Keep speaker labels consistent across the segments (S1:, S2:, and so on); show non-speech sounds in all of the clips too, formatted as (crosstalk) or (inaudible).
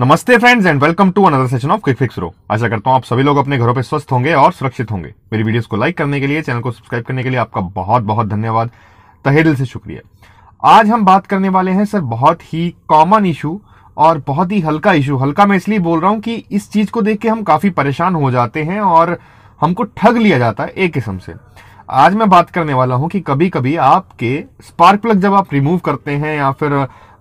S1: नमस्ते friends and welcome to another session of quick fix रो आशा करता हूं आप सभी लोग अपने घरों पे स्वस्थ होंगे और सुरक्षित होंगे मेरी वीडियोस को लाइक करने के लिए चैनल को सब्सक्राइब करने के लिए आपका बहुत बहुत धन्यवाद तहे दिल से शुक्रिया आज हम बात करने वाले हैं सर बहुत ही कॉमन इशू और बहुत ही हल्का इशू हल्का मैं इसलिए बोल रहा हूँ कि इस चीज को देख के हम काफी परेशान हो जाते हैं और हमको ठग लिया जाता है एक किस्म से आज मैं बात करने वाला हूं कि कभी कभी आपके स्पार्क प्लग जब आप रिमूव करते हैं या फिर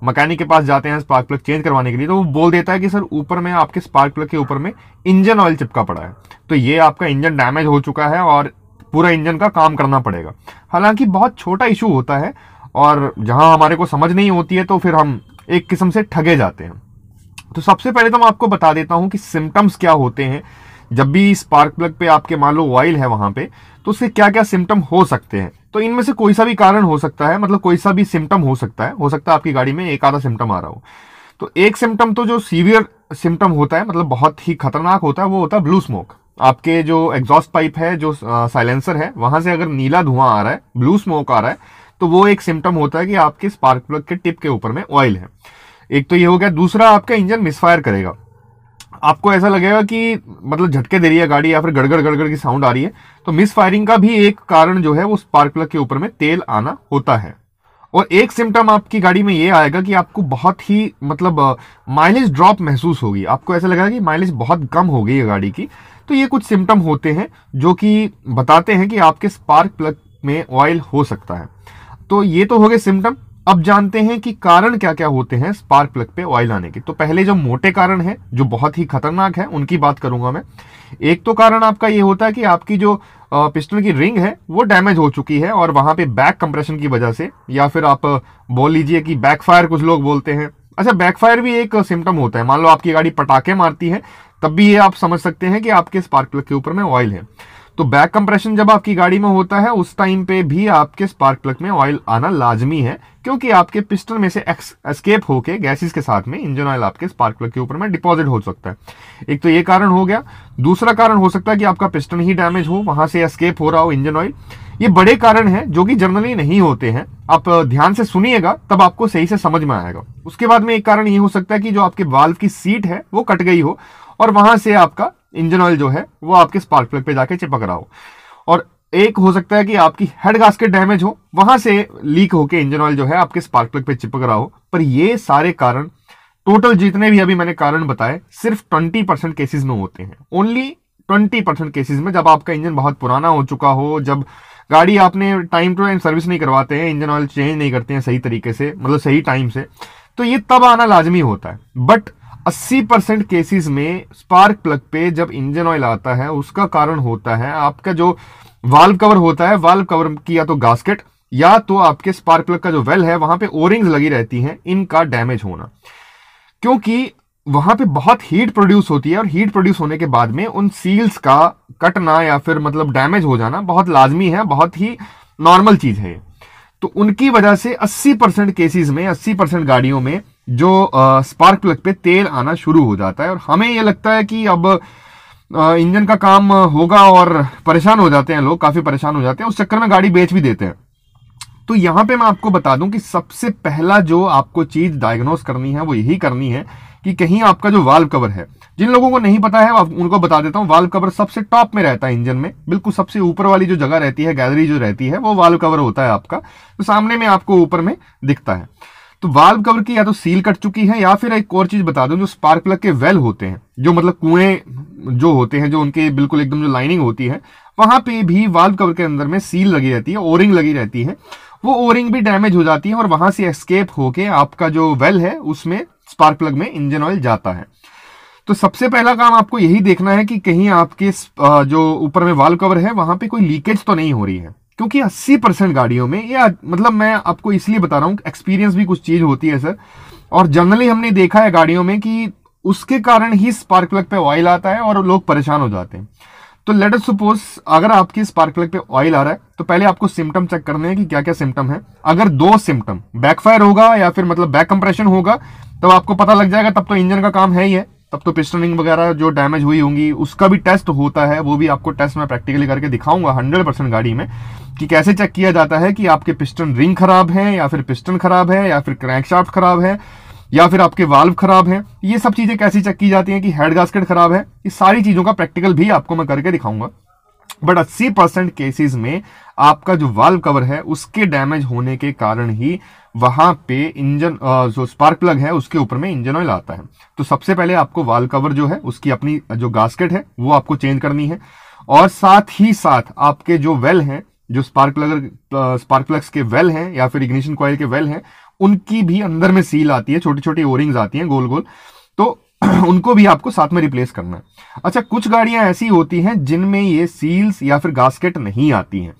S1: मैकेनिक के पास जाते हैं स्पार्क प्लग चेंज करवाने के लिए तो वो बोल देता है कि सर ऊपर में आपके स्पार्क प्लग के ऊपर में इंजन ऑयल चिपका पड़ा है तो ये आपका इंजन डैमेज हो चुका है और पूरा इंजन का काम करना पड़ेगा हालांकि बहुत छोटा इशू होता है और जहां हमारे को समझ नहीं होती है तो फिर हम एक किस्म से ठगे जाते हैं तो सबसे पहले तो मैं आपको बता देता हूं कि सिम्टम्स क्या होते हैं जब भी स्पार्क प्लग पे आपके मान लो ऑयल है वहां पे तो उससे क्या क्या सिम्टम हो सकते हैं तो इनमें से कोई सा भी कारण हो सकता है मतलब कोई सा भी सिम्टम हो सकता है हो सकता है आपकी गाड़ी में एक आधा सिम्टम आ रहा हो तो एक सिम्टम तो जो सीवियर सिम्टम होता है मतलब बहुत ही खतरनाक होता है वो होता है ब्लू स्मोक आपके जो एग्जॉस्ट पाइप है जो साइलेंसर है वहां से अगर नीला धुआं आ रहा है ब्लू स्मोक आ रहा है तो वो एक सिम्टम होता है कि आपके स्पार्क प्लग के टिप के ऊपर में ऑयल है एक तो ये हो गया दूसरा आपका इंजन मिसफायर करेगा आपको ऐसा लगेगा कि मतलब झटके दे रही है गाड़ी या फिर गड़गड़ गड़गड़ की साउंड आ रही है तो मिस फायरिंग का भी एक कारण जो है वो स्पार्क प्लग के ऊपर में तेल आना होता है और एक सिम्टम आपकी गाड़ी में ये आएगा कि आपको बहुत ही मतलब माइलेज ड्रॉप महसूस होगी आपको ऐसा लगेगा कि माइलेज बहुत कम हो गई है गाड़ी की तो ये कुछ सिम्टम होते हैं जो कि बताते हैं कि आपके स्पार्क प्लग में ऑयल हो सकता है तो ये तो हो गए सिम्टम अब जानते हैं कि कारण क्या क्या होते हैं स्पार्क प्लग पे ऑयल आने के तो पहले जो मोटे कारण हैं जो बहुत ही खतरनाक है उनकी बात करूंगा मैं एक तो कारण आपका ये होता है कि आपकी जो पिस्टन की रिंग है वो डैमेज हो चुकी है और वहां पे बैक कंप्रेशन की वजह से या फिर आप बोल लीजिए कि बैकफायर कुछ लोग बोलते हैं अच्छा बैकफायर भी एक सिम्टम होता है मान लो आपकी गाड़ी पटाखे मारती है तब भी ये आप समझ सकते हैं कि आपके स्पार्क प्लग के ऊपर में ऑयल है तो बैक कंप्रेशन जब आपकी गाड़ी में होता है उस टाइम पे भी आपके स्पार्क प्लग में ऑयल आना लाजमी है क्योंकि आपके पिस्टन में से एस्केप होके गैसेस के साथ में इंजन ऑयल आपके स्पार्क प्लग के ऊपर में डिपॉजिट हो सकता है एक तो ये कारण हो गया दूसरा कारण हो सकता है कि आपका पिस्टन ही डैमेज हो वहां से एस्केप हो रहा हो इंजन ऑयल ये बड़े कारण हैं जो कि जनरली नहीं होते हैं आप ध्यान से सुनिएगा तब आपको सही से समझ में आएगा उसके बाद में एक कारण ये हो सकता है कि जो आपके वाल्व की सीट है वो कट गई हो और वहां से आपका इंजन ऑयल जो है वो आपके स्पार्क प्लग पे जाके चिपक रहा हो और एक हो सकता है कि आपकी हेड गास्केट डैमेज हो वहां से लीक होके इंजन ऑयल जो है आपके स्पार्क प्लग पे चिपक रहा हो पर ये सारे कारण टोटल जितने भी अभी मैंने कारण बताए सिर्फ 20 परसेंट केसेज में होते हैं ओनली 20 परसेंट केसेज में जब आपका इंजन बहुत पुराना हो चुका हो जब गाड़ी आपने टाइम टू टाइम सर्विस नहीं करवाते हैं इंजन ऑयल चेंज नहीं करते हैं सही तरीके से मतलब सही टाइम से तो ये तब आना लाजमी होता है बट 80 परसेंट केसेज में स्पार्क प्लग पे जब इंजन ऑयल आता है उसका कारण होता है आपका जो वाल्व कवर होता है वाल्व कवर की या तो गास्केट या तो आपके स्पार्क प्लग का जो वेल है वहां पे ओरिंग्स लगी रहती हैं इनका डैमेज होना क्योंकि वहां पे बहुत हीट प्रोड्यूस होती है और हीट प्रोड्यूस होने के बाद में उन सील्स का कटना या फिर मतलब डैमेज हो जाना बहुत लाजमी है बहुत ही नॉर्मल चीज है तो उनकी वजह से 80 परसेंट केसेज में 80 परसेंट गाड़ियों में जो स्पार्क प्लग पे तेल आना शुरू हो जाता है और हमें यह लगता है कि अब इंजन का काम होगा और परेशान हो जाते हैं लोग काफ़ी परेशान हो जाते हैं उस चक्कर में गाड़ी बेच भी देते हैं तो यहां पे मैं आपको बता दूं कि सबसे पहला जो आपको चीज़ डायग्नोस करनी है वो यही करनी है कि कहीं आपका जो वाल्व कवर है जिन लोगों को नहीं पता है उनको बता देता हूँ वाल्व कवर सबसे टॉप में रहता है इंजन में बिल्कुल सबसे ऊपर वाली जो जगह रहती है गैलरी जो रहती है वो वाल्व कवर होता है आपका तो सामने में आपको ऊपर में दिखता है तो वाल्व कवर की या तो सील कट चुकी है या फिर एक और चीज़ बता दूं जो स्पार्क प्लग के वेल होते हैं जो मतलब कुएं जो होते हैं जो उनके बिल्कुल एकदम जो लाइनिंग होती है वहां पे भी वाल्व कवर के अंदर में सील लगी रहती है ओरिंग लगी रहती है वो ओरिंग भी डैमेज हो जाती है और वहां से एस्केप होके आपका जो वेल है उसमें स्पार्क प्लग में इंजन ऑयल जाता है तो सबसे पहला काम आपको यही देखना है कि कहीं आपके जो ऊपर में वाल कवर है वहां पे कोई लीकेज तो नहीं हो रही है क्योंकि 80 परसेंट गाड़ियों में या मतलब मैं आपको इसलिए बता रहा हूँ एक्सपीरियंस भी कुछ चीज़ होती है सर और जनरली हमने देखा है गाड़ियों में कि उसके कारण ही स्पार्क प्लग पे ऑयल आता है और लोग परेशान हो जाते हैं तो लेट अस सपोज अगर आपकी स्पार्क प्लग पे ऑयल आ रहा है तो पहले आपको सिम्टम चेक करने हैं कि क्या क्या सिम्टम है अगर दो सिम्टम बैकफायर होगा या फिर मतलब बैक कंप्रेशन होगा तब तो आपको पता लग जाएगा तब तो इंजन का काम है ही है तब तो पिस्टनिंग वगैरह जो डैमेज हुई होंगी उसका भी टेस्ट होता है वो भी आपको टेस्ट में प्रैक्टिकली करके दिखाऊंगा हंड्रेड परसेंट गाड़ी में कि कैसे चेक किया जाता है कि आपके पिस्टन रिंग खराब है या फिर पिस्टन खराब है या फिर क्रैंकशाफ्ट खराब है या फिर आपके वाल्व खराब हैं ये सब चीज़ें कैसी चेक की जाती हैं कि हेड गास्केट खराब है ये सारी चीज़ों का प्रैक्टिकल भी आपको मैं करके दिखाऊंगा बट 80 परसेंट केसेज में आपका जो वाल्व कवर है उसके डैमेज होने के कारण ही वहां पे इंजन जो स्पार्क प्लग है उसके ऊपर में इंजन ऑयल आता है तो सबसे पहले आपको वाल्व कवर जो है उसकी अपनी जो गास्केट है वो आपको चेंज करनी है और साथ ही साथ आपके जो वेल हैं जो स्पार्क प्लग स्पार्क प्लग्स के वेल हैं या फिर इग्निशन कॉयल के वेल हैं उनकी भी अंदर में सील आती है छोटी छोटी ओरिंग्स आती हैं गोल गोल तो (clears throat) उनको भी आपको साथ में रिप्लेस करना है अच्छा कुछ गाड़ियां ऐसी होती हैं जिनमें ये सील्स या फिर गास्केट नहीं आती हैं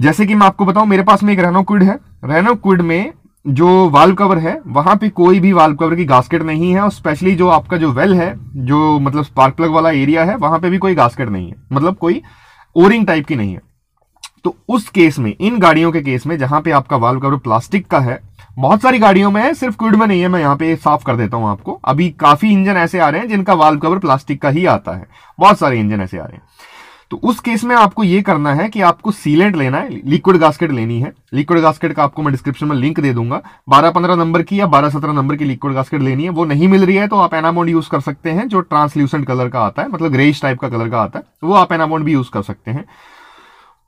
S1: जैसे कि मैं आपको बताऊं मेरे पास में एक रेनो क्विड है रेनो क्विड में जो वाल्व कवर है वहां पे कोई भी वाल्व कवर की गास्केट नहीं है और स्पेशली जो आपका जो वेल है जो मतलब स्पार्क प्लग वाला एरिया है वहां पे भी कोई गास्केट नहीं है मतलब कोई ओरिंग टाइप की नहीं है तो उस केस में इन गाड़ियों के केस में जहां पे आपका वाल्व कवर प्लास्टिक का है बहुत सारी गाड़ियों में है सिर्फ क्विड में नहीं है मैं यहाँ पे साफ कर देता हूँ आपको अभी काफी इंजन ऐसे आ रहे हैं जिनका वाल्व कवर प्लास्टिक का ही आता है बहुत सारे इंजन ऐसे आ रहे हैं तो उस केस में आपको ये करना है कि आपको सीलेंट लेना है लिक्विड गास्केट लेनी है लिक्विड गास्केट का आपको मैं डिस्क्रिप्शन में लिंक दे दूंगा 12 15 नंबर की या 12 17 नंबर की लिक्विड गास्केट लेनी है वो नहीं मिल रही है तो आप एनामोड यूज कर सकते हैं जो ट्रांसल्यूसेंट कलर का आता है मतलब ग्रेस टाइप का कलर का आता है वो आप एनामोड भी यूज कर सकते हैं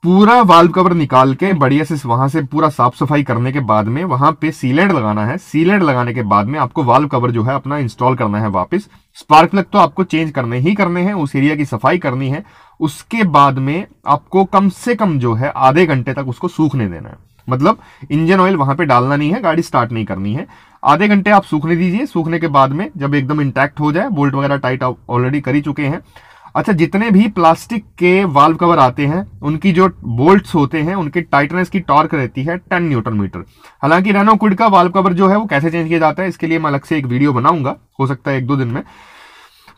S1: पूरा वाल्व कवर निकाल के बढ़िया से वहां से पूरा साफ सफाई करने के बाद में वहां पे सीलेंट लगाना है सीलेंट लगाने के बाद में आपको वाल्व कवर जो है अपना इंस्टॉल करना है वापस स्पार्क प्लग तो आपको चेंज करने ही करने हैं उस एरिया की सफाई करनी है उसके बाद में आपको कम से कम जो है आधे घंटे तक उसको सूखने देना है मतलब इंजन ऑयल वहां पे डालना नहीं है गाड़ी स्टार्ट नहीं करनी है आधे घंटे आप सूखने दीजिए सूखने के बाद में जब एकदम इंटैक्ट हो जाए बोल्ट वगैरह टाइट ऑलरेडी कर ही चुके हैं अच्छा जितने भी प्लास्टिक के वाल्व कवर आते हैं उनकी जो बोल्ट्स होते हैं उनके टाइटनेस की टॉर्क रहती है टेन न्यूटन मीटर हालांकि रेनो कुड का वाल्व कवर जो है वो कैसे चेंज किया जाता है इसके लिए मैं अलग से एक वीडियो बनाऊंगा हो सकता है एक दो दिन में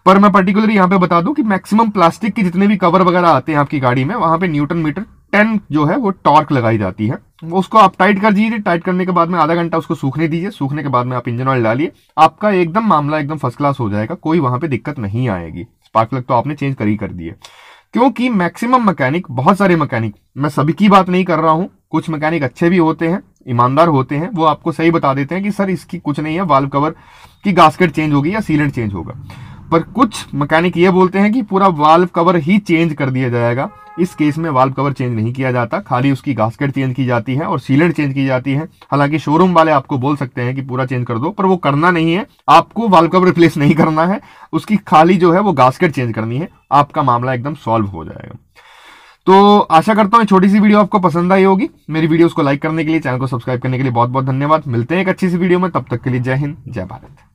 S1: पर मैं पर्टिकुलर यहाँ पे बता दूं कि मैक्सिमम प्लास्टिक के जितने भी कवर वगैरह आते हैं आपकी गाड़ी में वहां पे न्यूटन मीटर टेन जो है वो टॉर्क लगाई जाती है उसको आप टाइट कर दीजिए टाइट करने के बाद में आधा घंटा उसको सूखने दीजिए सूखने के बाद में आप इंजन ऑयल डालिए आपका एकदम मामला एकदम फर्स्ट क्लास हो जाएगा कोई वहां पर दिक्कत नहीं आएगी स्पार्क प्लग तो आपने चेंज कर ही कर दिए क्योंकि मैक्सिमम मैकेनिक बहुत सारे मैकेनिक मैं सभी की बात नहीं कर रहा हूं कुछ मैकेनिक अच्छे भी होते हैं ईमानदार होते हैं वो आपको सही बता देते हैं कि सर इसकी कुछ नहीं है वाल्व कवर की गास्केट चेंज होगी या सीलेंट चेंज होगा पर कुछ मैकेनिक ये बोलते हैं कि पूरा वाल्व कवर ही चेंज कर दिया जाएगा इस केस में वाल्व कवर चेंज नहीं किया जाता खाली उसकी गास्केट चेंज की जाती है और सीलेंट चेंज की जाती है हालांकि शोरूम वाले आपको बोल सकते हैं कि पूरा चेंज कर दो पर वो करना नहीं है आपको वाल्व कवर रिप्लेस नहीं करना है उसकी खाली जो है वो गास्केट चेंज करनी है आपका मामला एकदम सॉल्व हो जाएगा तो आशा करता हूँ छोटी सी वीडियो आपको पसंद आई होगी मेरी वीडियोस को लाइक करने के लिए चैनल को सब्सक्राइब करने के लिए बहुत बहुत धन्यवाद मिलते हैं एक अच्छी सी वीडियो में तब तक के लिए जय हिंद जय भारत